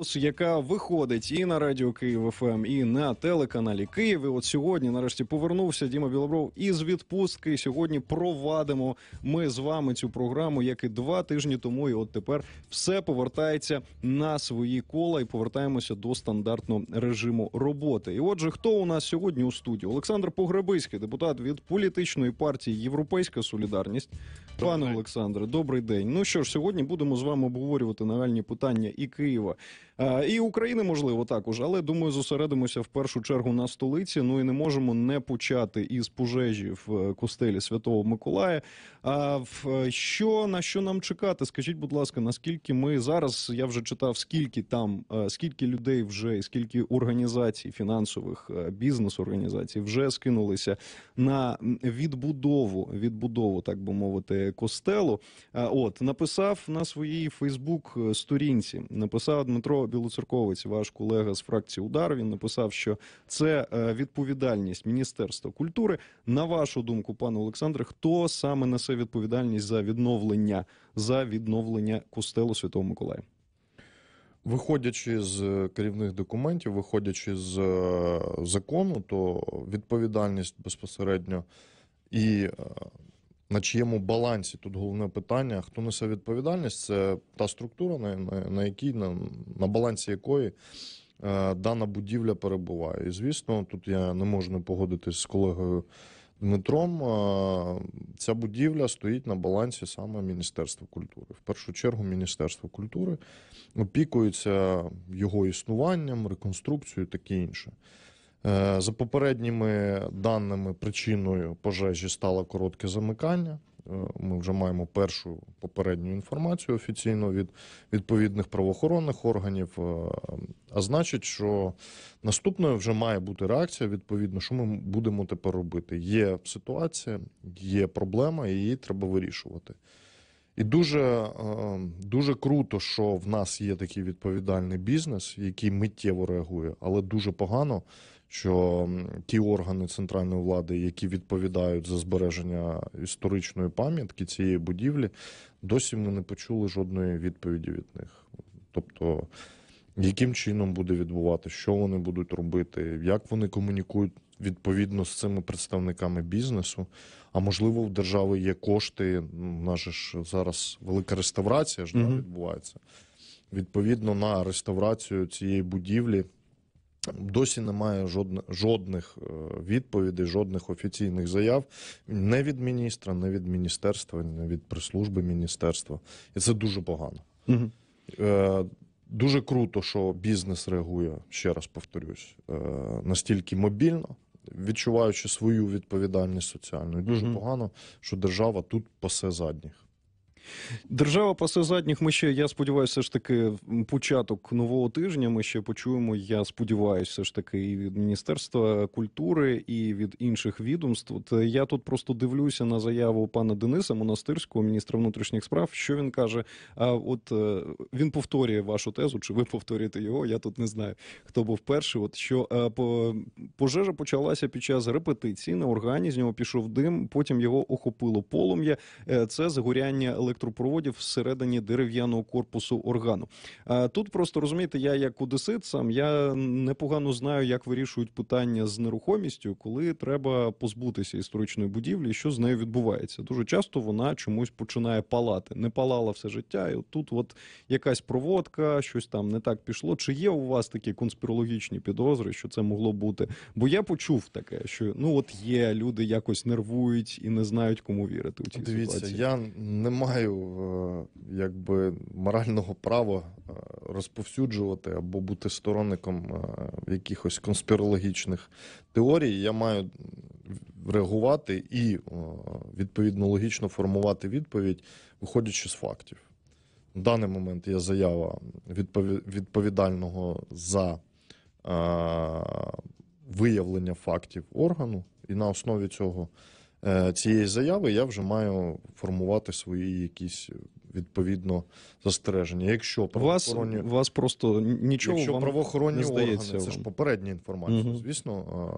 голос, яка виходить і на радіо Київ ФМ, ем», і на телеканалі Київ. От сьогодні, нарешті, повернувся Діма Білобров із відпустки. Сьогодні провадимо ми з вами цю програму, як і два тижні тому. І от тепер все повертається на свої кола і повертаємося до стандартного режиму роботи. І отже, хто у нас сьогодні у студії? Олександр Погребиський, депутат від політичної партії Європейська Солідарність. Пане Олександре, добрий день. Ну що ж, сьогодні будемо з вами обговорювати нагальні питання і Києва. Е, і України можливо також, але думаю, зосередимося в першу чергу на столиці. Ну і не можемо не почати із пожежі в е, костелі Святого Миколая. А е, що на що нам чекати? Скажіть, будь ласка, наскільки ми зараз? Я вже читав, скільки там, скільки людей вже і скільки організацій фінансових бізнес-організацій вже скинулися на відбудову відбудову, так би мовити, костелу. От написав на своїй Фейсбук сторінці, написав Дмитро. Білоцерковець, ваш колега з фракції Удар, він написав, що це е, відповідальність Міністерства культури. На вашу думку, пане Олександре, хто саме несе відповідальність за відновлення за відновлення костелу Святого Миколая? Виходячи з е, керівних документів, виходячи з е, закону, то відповідальність безпосередньо і на чиєму балансі тут головне питання: хто несе відповідальність? Це та структура, на на, якій на, на балансі якої. Е, дана будівля перебуває. І звісно, тут я не можу не погодитись з колегою Дмитром. Е, ця будівля стоїть на балансі саме Міністерства культури. В першу чергу, Міністерство культури опікується його існуванням, реконструкцією, таке інше. Е, за попередніми даними, причиною пожежі стало коротке замикання. Е, ми вже маємо першу попередню інформацію офіційно від відповідних правоохоронних органів. Е, а значить, що наступною вже має бути реакція відповідно, що ми будемо тепер робити. Є ситуація, є проблема, і її треба вирішувати. І дуже дуже круто, що в нас є такий відповідальний бізнес, який миттєво реагує, але дуже погано, що ті органи центральної влади, які відповідають за збереження історичної пам'ятки цієї будівлі, досі ми не почули жодної відповіді від них. Тобто, яким чином буде відбувати, що вони будуть робити, як вони комунікують відповідно з цими представниками бізнесу? А можливо, в держави є кошти. У ну, нас ж зараз велика реставрація ж mm да, відбувається відповідно на реставрацію цієї будівлі. Досі немає жодних жодних е, відповідей, жодних офіційних заяв не від міністра, не від міністерства, не від прислужби міністерства. І це дуже погано. Угу. дуже круто, що бізнес реагує, ще раз повторюсь, е, настільки мобільно, відчуваючи свою відповідальність соціальну. І Дуже угу. погано, що держава тут пасе задніх. Держава пасе задніх ми ще, я сподіваюся, ж таки початок нового тижня. Ми ще почуємо. Я сподіваюся, все ж таки і від Міністерства культури і від інших відомств. От е, я тут просто дивлюся на заяву пана Дениса Монастирського, міністра внутрішніх справ. Що він каже? А от е, він повторює вашу тезу, чи ви повторюєте його? Я тут не знаю, хто був перший. От що е, пожежа почалася під час репетиції на органі. З нього пішов дим, потім його охопило полум'я. Це загоряння електро електропроводів всередині дерев'яного корпусу органу. Е, тут просто розумієте, я як одесит сам я непогано знаю, як вирішують питання з нерухомістю, коли треба позбутися історичної будівлі, що з нею відбувається. Дуже часто вона чомусь починає палати, не палала все життя. і Тут, от якась проводка, щось там не так пішло. Чи є у вас такі конспірологічні підозри, що це могло бути? Бо я почув таке, що ну от є люди, якось нервують і не знають, кому вірити у цій Дивіться, ситуації. я не маю маю е, якби морального права е, розповсюджувати або бути сторонником е, якихось конспірологічних теорій. Я маю реагувати і відповідно логічно формувати відповідь, виходячи з фактів. На даний момент є заява відповідального за виявлення фактів органу, і на основі цього. Е, цієї заяви, я вже маю формувати свої якісь е, відповідно застереження. Якщо правоохоронні... вас, вас просто нічого Якщо вам правоохоронні не здається органи, це ж попередня інформація. Угу. Звісно,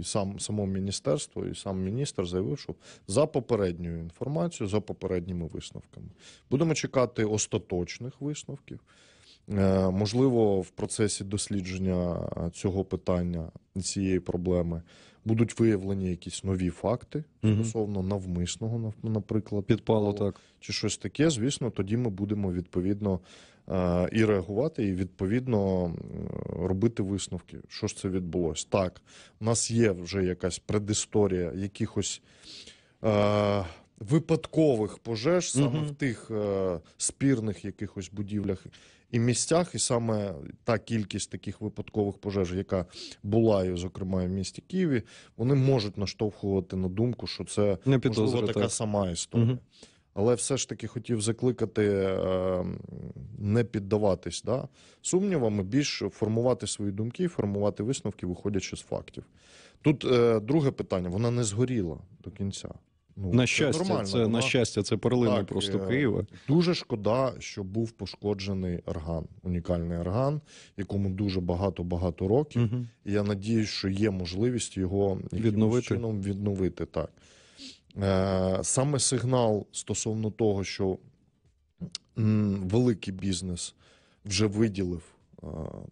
і сам само міністерство, і сам міністр заявив, що за попередню інформацію. за попередніми висновками, будемо чекати остаточних висновків. Е, можливо, в процесі дослідження е, цього питання цієї проблеми будуть виявлені якісь нові факти стосовно навмисного, наприклад, підпало так чи щось таке. Звісно, тоді ми будемо відповідно е, і реагувати, і відповідно робити висновки. Що ж це відбулось? Так, у нас є вже якась предісторія якихось. Випадкових пожеж саме uh в тих е, спірних якихось будівлях і місцях, і саме та кількість таких випадкових пожеж, яка була і, зокрема, в місті Києві, вони можуть наштовхувати на думку, що це Не можливо така так. сама історія. Угу. Але все ж таки хотів закликати ем, не піддаватись да, сумнівам, більш формувати свої думки формувати висновки, виходячи з фактів. Тут е, друге питання: вона не згоріла до кінця. Ну на щастя, це, нормально. це Вона... на щастя, це перлина так, просто е, Києва. Дуже шкода, що був пошкоджений орган, унікальний орган, якому дуже багато багато років. Угу. І Я надіюсь, що є можливість його відновити. чином відновити так. Е, Саме сигнал стосовно того, що великий бізнес вже виділив. Е,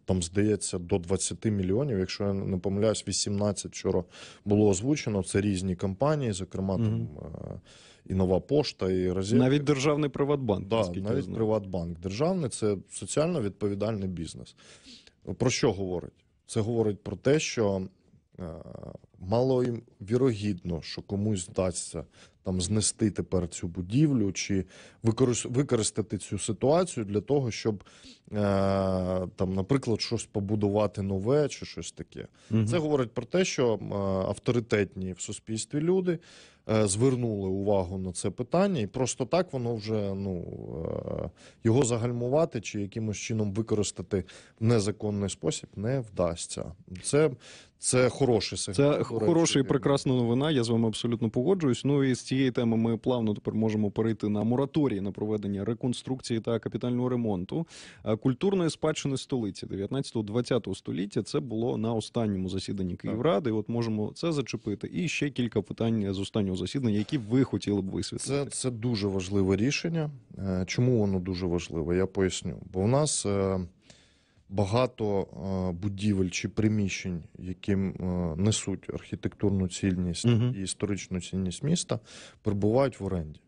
там здається до 20 мільйонів. Якщо я не помиляюсь, 18 вчора було озвучено. Це різні компанії, зокрема угу. там е, і нова пошта, і разі навіть державний приватбанк. Да, навіть Приватбанк державний це соціально відповідальний бізнес. Про що говорить? Це говорить про те, що е, мало їм вірогідно, що комусь вдасться там знести тепер цю будівлю чи використати цю ситуацію для того, щоб е, там, наприклад, щось побудувати нове чи щось таке. Угу. Це говорить про те, що е, авторитетні в суспільстві люди е, звернули увагу на це питання, і просто так воно вже ну е, його загальмувати чи якимось чином використати в незаконний спосіб не вдасться. Це це хороший сигнал. Це хороша і прекрасна новина. Я з вами абсолютно погоджуюсь. Ну і з цієї теми ми плавно тепер можемо перейти на мораторій на проведення реконструкції та капітального ремонту е, культурної спадщини столиці 19-20 століття. Це було на останньому засіданні Київради. І От можемо це зачепити. І ще кілька питань з останнього засідання, які ви хотіли б висвітлити. Це це дуже важливе рішення. Е, чому воно дуже важливе? Я поясню, бо в нас е, багато е, будівель чи приміщень, яким е, несуть архітектурну цільність угу. і історичну цінність міста, перебувають в оренді.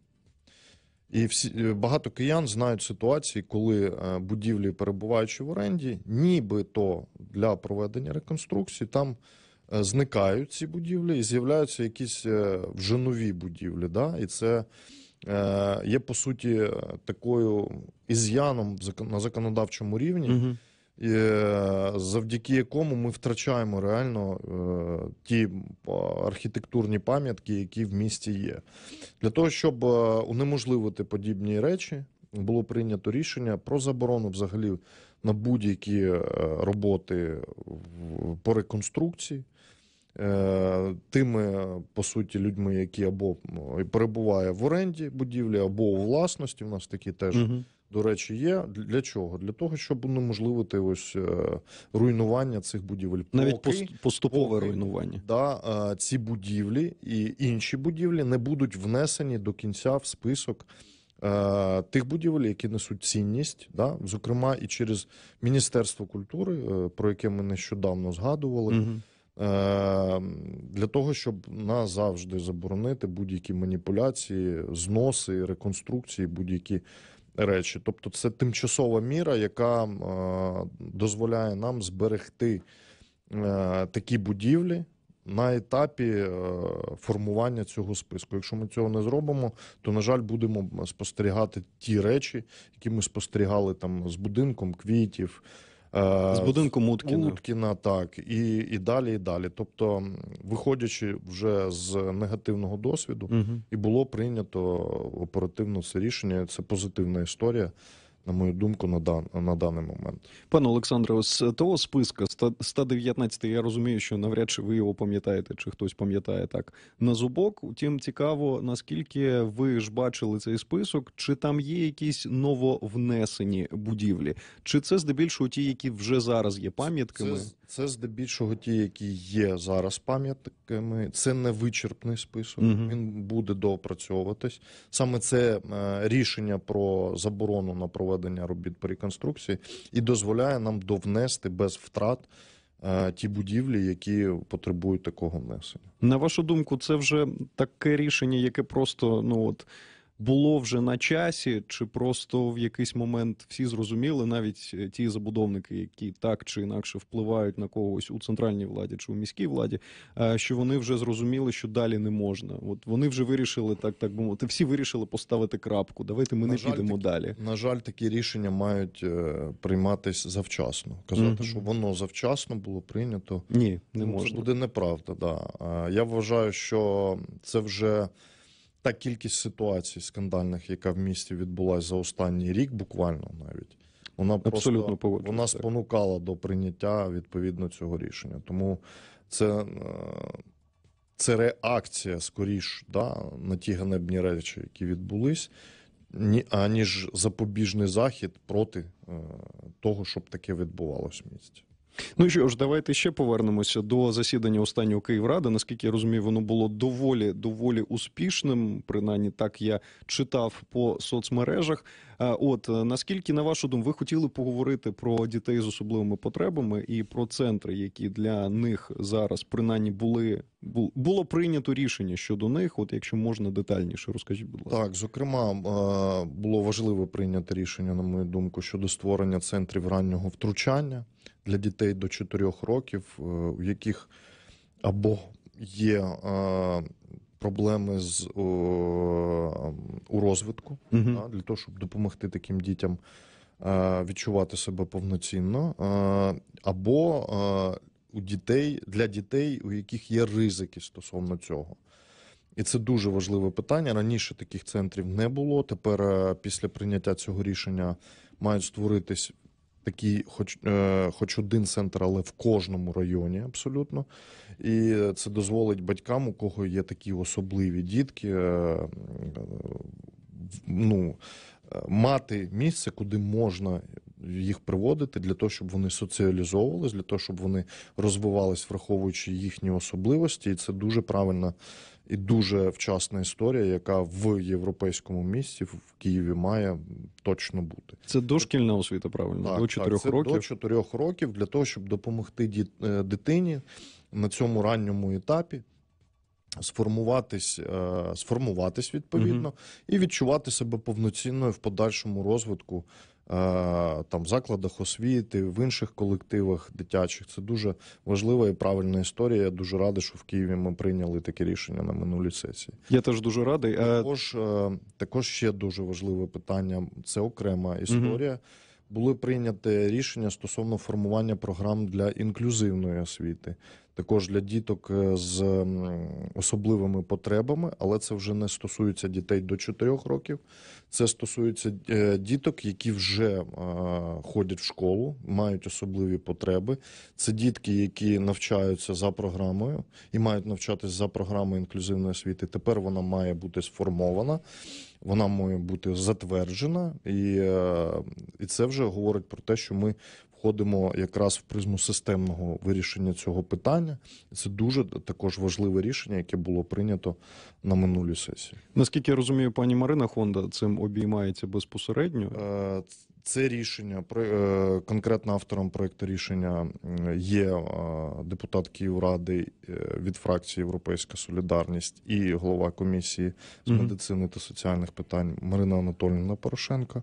І всі е, багато киян знають ситуації, коли будівлі, перебуваючи в оренді, нібито для проведення реконструкції там зникають ці будівлі і з'являються якісь вже нові будівлі. Да? І це є по суті такою із'яном на законодавчому рівні. Угу. Е, завдяки якому ми втрачаємо реально е, ті архітектурні пам'ятки, які в місті є. Для того, щоб е, унеможливити подібні речі, було прийнято рішення про заборону взагалі на будь-які роботи по реконструкції. Тими, по суті, людьми, які або перебуває в оренді будівлі, або у власності. У нас такі теж. Угу до речі, є для чого? Для того, щоб унеможливити ось е, руйнування цих будівель, навіть поки, поступове поки, руйнування. Да, е, ці будівлі і інші будівлі не будуть внесені до кінця в список. Е, тих будівель, які несуть цінність, да, зокрема і через Міністерство культури, про яке ми нещодавно згадували, угу. для того, щоб назавжди заборонити будь-які маніпуляції, зноси, реконструкції, будь-які речі. Тобто, це тимчасова міра, яка е, дозволяє нам зберегти е, такі будівлі. На етапі е, формування цього списку, якщо ми цього не зробимо, то на жаль будемо спостерігати ті речі, які ми спостерігали там з будинком квітів. Е, з будинку Муткіна. Муткіна, так і і далі, і далі. Тобто, виходячи вже з негативного досвіду, угу. і було прийнято оперативно це рішення. Це позитивна історія на мою думку, на дан, на даний момент. Пане Олександре, з того списка 119, я розумію, що навряд чи ви його пам'ятаєте, чи хтось пам'ятає так на зубок. Утім, цікаво, наскільки ви ж бачили цей список, чи там є якісь нововнесені будівлі, чи це здебільшого ті, які вже зараз є пам'ятками. Це це здебільшого ті, які є зараз пам'ятниками. Це не вичерпний список. Угу. Він буде доопрацьовуватись. Саме це е, рішення про заборону на проведення робіт по реконструкції і дозволяє нам довнести без втрат. Е, ті будівлі, які потребують такого внесення, на вашу думку, це вже таке рішення, яке просто ну от було вже на часі, чи просто в якийсь момент всі зрозуміли, навіть е, ті забудовники, які так чи інакше впливають на когось у центральній владі чи у міській владі, е, що вони вже зрозуміли, що далі не можна. От вони вже вирішили так, так би мовити. Всі вирішили поставити крапку. Давайте ми на не жаль, підемо такі, далі. На жаль, такі рішення мають е, прийматись завчасно. Казати, mm -hmm. що воно завчасно було прийнято. Ні, не ну, можна. Це буде неправда. Да я вважаю, що це вже та кількість ситуацій скандальних, яка в місті відбулася за останній рік, буквально навіть вона Абсолютно просто вона спонукала до прийняття відповідно цього рішення. Тому це е, це реакція скоріш да, на ті ганебні речі, які відбулись, аніж запобіжний захід проти е, того, щоб таке відбувалось в місті. Ну і що ж, давайте ще повернемося до засідання останнього Київради. Наскільки я розумію, воно було доволі доволі успішним. Принаймні, так я читав по соцмережах. Е, от наскільки на вашу думку, ви хотіли поговорити про дітей з особливими потребами і про центри, які для них зараз принаймні були було прийнято рішення щодо них. От якщо можна детальніше, розкажіть, будь ласка. Так, зокрема, е, було важливо прийняти рішення, на мою думку, щодо створення центрів раннього втручання для дітей до 4 років, у е, яких або є е, проблеми з ем, у розвитку, угу. для того, щоб допомогти таким дітям е, відчувати себе повноцінно, або у дітей для дітей, у яких є ризики стосовно цього. І це дуже важливе питання. Раніше таких центрів не було. Тепер, після прийняття цього рішення, мають створитись такий, хоч е, хоч один центр, але в кожному районі абсолютно. І це дозволить батькам, у кого є такі особливі дітки. Е, ну, е, Мати місце, куди можна їх приводити для того, щоб вони соціалізовувалися, для того, щоб вони розвивались, враховуючи їхні особливості, і це дуже правильна і дуже вчасна історія, яка в європейському місці в Києві має точно бути. Це дошкільна освіта, правильно так, до чотирьох так, років До чотирьох років для того, щоб допомогти е, дитині на цьому ранньому етапі. Сформуватись, е, сформуватись відповідно uh і відчувати себе повноцінною в подальшому розвитку Е, там закладах освіти, в інших колективах дитячих. Це дуже важлива і правильна історія. Я дуже радий, що в Києві ми прийняли таке рішення на минулій сесії. Я теж дуже радий. Е, також е, також ще дуже важливе питання. Це окрема історія. Угу. Були прийняті рішення стосовно формування програм для інклюзивної освіти також для діток е, з особливими потребами, але це вже не стосується дітей до 4 років. Це стосується е, діток, які вже е, ходять в школу, мають особливі потреби. Це дітки, які навчаються за програмою і мають навчатися за програмою інклюзивної освіти. Тепер вона має бути сформована. Вона має бути затверджена, і і це вже говорить про те, що ми входимо якраз в призму системного вирішення цього питання. Це дуже також важливе рішення, яке було прийнято на минулій сесії. Наскільки я розумію, пані Марина Хонда цим обіймається безпосередньо. Е, це рішення е, конкретно автором проекту рішення є е, депутат Київради від фракції Європейська Солідарність і голова комісії з медицини та соціальних питань Марина Анатольовна Порошенка.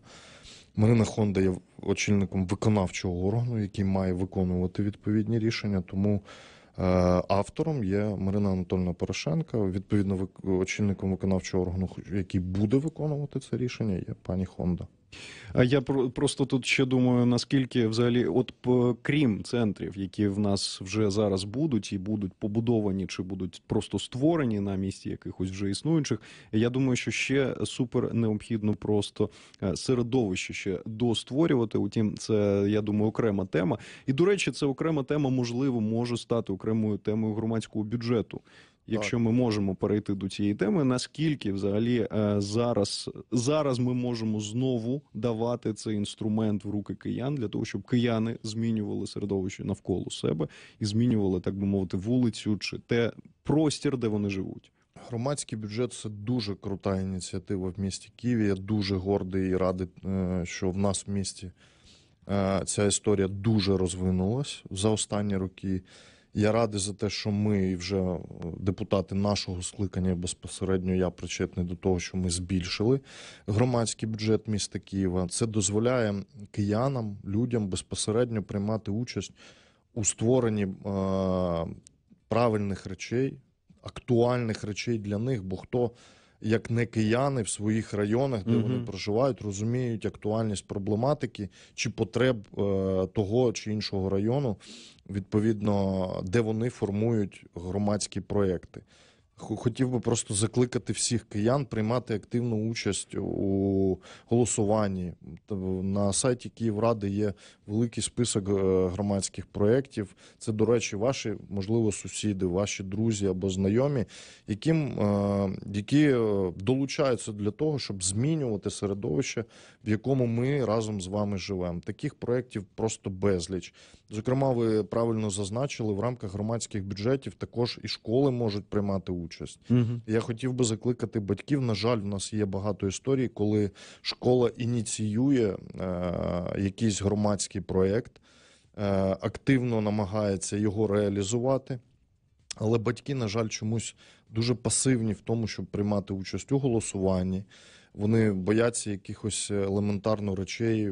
Марина Хонда є очільником виконавчого органу, який має виконувати відповідні рішення. Тому е, автором є Марина Анатольна Порошенка. Відповідно, очільником виконавчого органу, який буде виконувати це рішення, є пані Хонда я просто тут ще думаю, наскільки взагалі, от крім центрів, які в нас вже зараз будуть, і будуть побудовані чи будуть просто створені на місці якихось вже існуючих, я думаю, що ще супер необхідно просто е, середовище ще достворювати. Утім, це я думаю, окрема тема. І до речі, це окрема тема, можливо, може стати окремою темою громадського бюджету. Якщо ми можемо перейти до цієї теми, наскільки взагалі е, зараз зараз ми можемо знову давати цей інструмент в руки киян для того, щоб кияни змінювали середовище навколо себе і змінювали, так би мовити, вулицю чи те простір, де вони живуть? Громадський бюджет це дуже крута ініціатива в місті Києві. Я дуже гордий і радий, е, що в нас в місті е, ця історія дуже розвинулась за останні роки. Я радий за те, що ми вже е, депутати нашого скликання безпосередньо я причетний до того, що ми збільшили громадський бюджет міста Києва. Це дозволяє киянам, людям безпосередньо приймати участь у створенні е, правильних речей, актуальних речей для них. бо хто як не кияни в своїх районах, де угу. вони проживають, розуміють актуальність проблематики чи потреб е, того чи іншого району, відповідно, де вони формують громадські проекти хотів би просто закликати всіх киян приймати активну участь у голосуванні. На сайті Київради є великий список е, громадських проєктів. Це, до речі, ваші, можливо, сусіди, ваші друзі або знайомі, яким, е, які е, долучаються для того, щоб змінювати середовище, в якому ми разом з вами живемо. Таких проєктів просто безліч. Зокрема, ви правильно зазначили в рамках громадських бюджетів також і школи можуть приймати участь. Угу. Я хотів би закликати батьків. На жаль, в нас є багато історій, коли школа ініціює е, якийсь громадський проєкт, е, активно намагається його реалізувати. Але батьки, на жаль, чомусь дуже пасивні в тому, щоб приймати участь у голосуванні вони бояться якихось е, елементарно речей, е,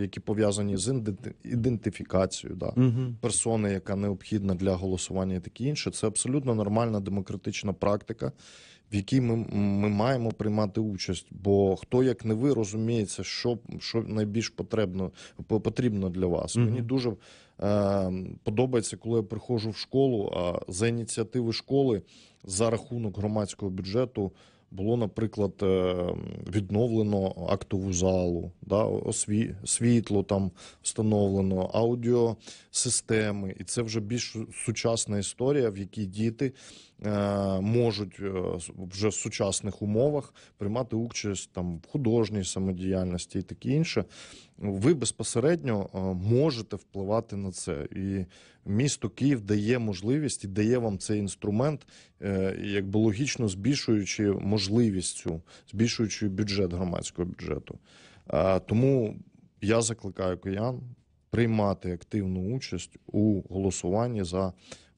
які пов'язані з ідентифікацією, да персони, яка необхідна для голосування, і таке інше. Це абсолютно нормальна демократична практика. В якій ми ми маємо приймати участь, бо хто як не ви розуміється, що що найбільш потрібно потрібно для вас. Мені дуже е, подобається, коли я приходжу в школу. А за ініціативи школи за рахунок громадського бюджету було, наприклад, е, відновлено актову залу, да, осві... світло там встановлено, аудіосистеми. І це вже більш сучасна історія, в якій діти Е, можуть е, вже в сучасних умовах приймати участь там в художній самодіяльності і таке інше. Ви безпосередньо е, можете впливати на це, і місто Київ дає можливість і дає вам цей інструмент, якби логічно збільшуючи можливість цю збільшуючи бюджет громадського бюджету. Тому я закликаю киян приймати активну участь у голосуванні за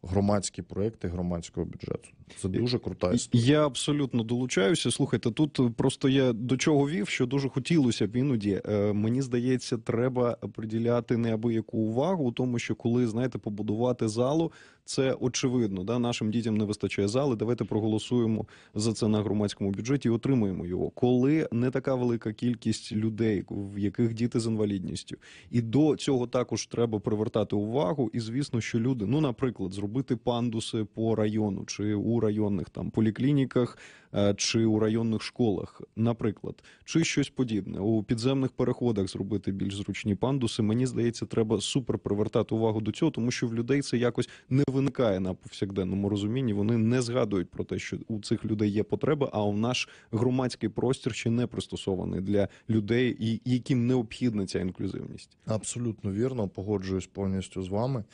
громадські проекти громадського бюджету. Це дуже крута історія. Я абсолютно долучаюся. Слухайте, тут е, просто я до чого вів, що дуже хотілося б іноді. Е, мені здається, треба приділяти неабияку увагу, у тому що коли знаєте, побудувати залу, це очевидно. Да, нашим дітям не вистачає зали. Давайте проголосуємо за це на громадському бюджеті. і Отримаємо його. Коли не така велика кількість людей, в яких діти з інвалідністю, і до цього також треба привертати увагу. І звісно, що люди, ну наприклад, зробити пандуси по району чи у у районних там поліклініках е, чи у районних школах, наприклад, чи щось подібне у підземних переходах зробити більш зручні пандуси. Мені здається, треба супер привертати увагу до цього, тому що в людей це якось не виникає на повсякденному розумінні. Вони не згадують про те, що у цих людей є потреба, а у наш громадський простір ще не пристосований для людей, і яким необхідна ця інклюзивність. Абсолютно вірно погоджуюсь повністю з вами.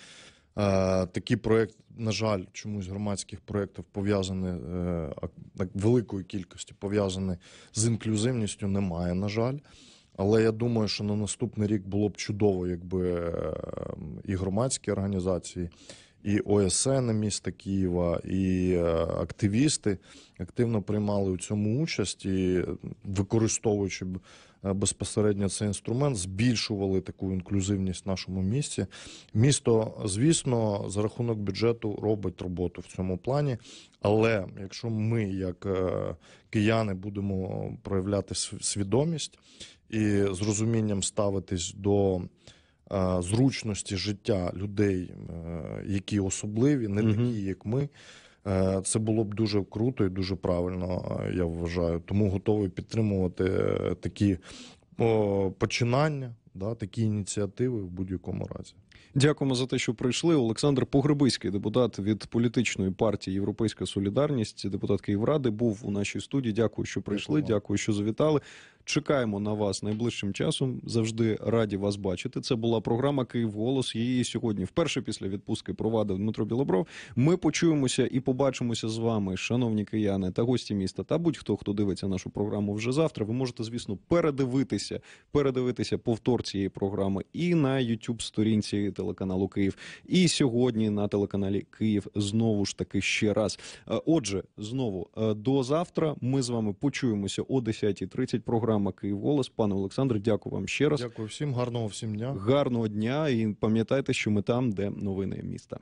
Е, такий проект, на жаль, чомусь громадських проєктів пов'язаний е, великої кількості пов'язане з інклюзивністю. Немає, на жаль. Але я думаю, що на наступний рік було б чудово, якби е, і громадські організації, і ОСН міста Києва, і активісти активно приймали у цьому участь і використовуючи Е, безпосередньо цей інструмент, збільшували таку інклюзивність в нашому місті. Місто, звісно, за рахунок бюджету робить роботу в цьому плані. Але якщо ми, як е, кияни, будемо проявляти свідомість і з розумінням ставитись до е, зручності життя людей, які особливі, не такі, як ми. Е, це було б дуже круто і дуже правильно, е, я вважаю. Тому готовий підтримувати е, такі починання, да, такі ініціативи в будь-якому разі. Дякуємо за те, що прийшли. Олександр Погребиський, депутат від політичної партії Європейська Солідарність, депутат Київради, був у нашій студії. Дякую, що прийшли. Дякую, дякую що завітали. Чекаємо на вас найближчим часом. Завжди раді вас бачити. Це була програма Київ Голос. Її сьогодні, вперше після відпустки, провадив Дмитро Білобров. Ми почуємося і побачимося з вами, шановні кияни та гості міста. Та будь-хто, хто дивиться нашу програму вже завтра. Ви можете, звісно, передивитися, передивитися повтор цієї програми і на youtube сторінці телеканалу Київ. І сьогодні на телеканалі Київ знову ж таки ще раз. Е, отже, знову е, до завтра. Ми з вами почуємося о 10.30 Програма програма «Київголос». Пане Олександре, дякую вам ще раз. Дякую всім, гарного всім дня. Гарного дня і пам'ятайте, що ми там, де новини міста.